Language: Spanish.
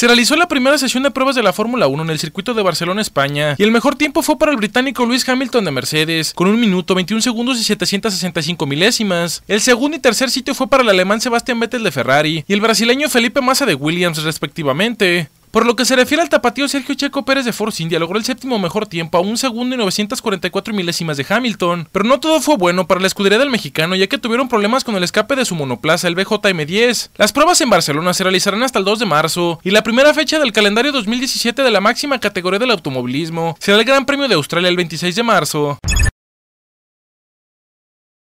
Se realizó la primera sesión de pruebas de la Fórmula 1 en el circuito de Barcelona, España, y el mejor tiempo fue para el británico Luis Hamilton de Mercedes, con 1 minuto 21 segundos y 765 milésimas. El segundo y tercer sitio fue para el alemán Sebastian Vettel de Ferrari y el brasileño Felipe Massa de Williams, respectivamente. Por lo que se refiere al tapatío, Sergio Checo Pérez de Force India logró el séptimo mejor tiempo a un segundo y 944 milésimas de Hamilton. Pero no todo fue bueno para la escudería del mexicano, ya que tuvieron problemas con el escape de su monoplaza, el BJM10. Las pruebas en Barcelona se realizarán hasta el 2 de marzo, y la primera fecha del calendario 2017 de la máxima categoría del automovilismo será el Gran Premio de Australia el 26 de marzo.